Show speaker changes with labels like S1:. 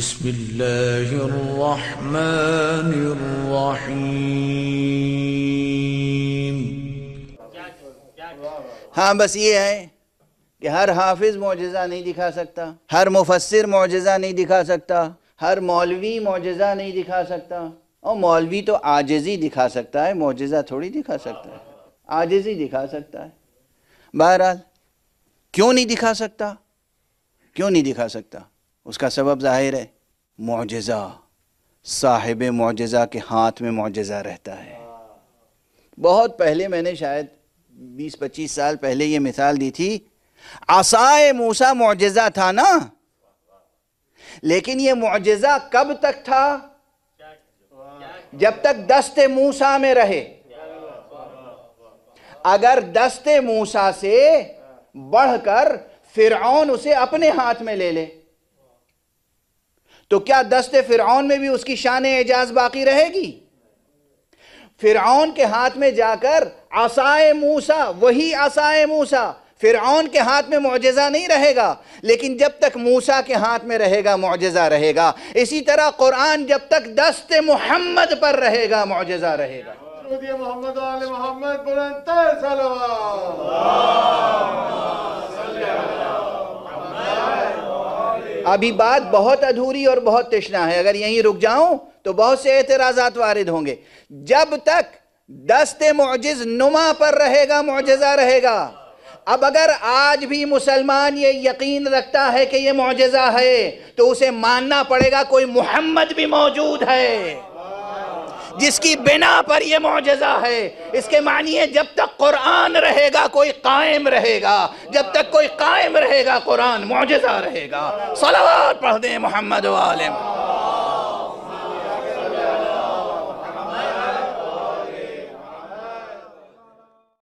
S1: بسم الله الرحمن الرحيم हाँ बस ये है कि हर हाफिज मुजज़ा नहीं दिखा सकता हर मुफसर मुजज़ा नहीं दिखा सकता हर मौलवी मुजज़ा नहीं दिखा सकता और मौलवी तो आजजी दिखा सकता है मुजज़ा थोड़ी दिखा सकता है आजजी दिखा सकता है बहरहाल क्यों नहीं दिखा सकता क्यों नहीं दिखा सकता उसका सबब ज़ाहिर है मुजज़ा साहिब मुजज़ा के हाथ में मुजज़ा रहता है बहुत पहले मैंने शायद 20-25 साल पहले ये मिसाल दी थी आसाए मूसा मुजज़ा था ना लेकिन ये मुजज़ा कब तक था जब तक दस्त मूसा में रहे अगर दस्ते मूसा से बढ़कर फिरौन उसे अपने हाथ में ले ले तो क्या दस्त फ़िरौन में भी उसकी शान एजाज बाकी रहेगी फिर के हाथ में जाकर आसाए मूसा वही आसाए मूसा फिर के हाथ में मुजज़ा नहीं रहेगा लेकिन जब तक मूसा के हाथ में रहेगा मुजज़ा रहेगा इसी तरह कुरान जब तक दस्त मोहम्मद पर रहेगा मुजज़ा रहेगा अभी बात बहुत अधूरी और बहुत तृष्णा है अगर यहीं रुक जाऊं तो बहुत से एतराजात वारिद होंगे जब तक दस्ते मोजिज नुमा पर रहेगा मोजज़ा रहेगा अब अगर आज भी मुसलमान ये यकीन रखता है कि ये मोजज़ा है तो उसे मानना पड़ेगा कोई मोहम्मद भी मौजूद है जिसकी बिना पर यह मुजजा है इसके मानिए जब तक कुरान रहेगा कोई कायम रहेगा जब तक कोई कायम रहेगा कुरान मुजजा रहेगा सलावार पढ़ दें मोहम्मद वाले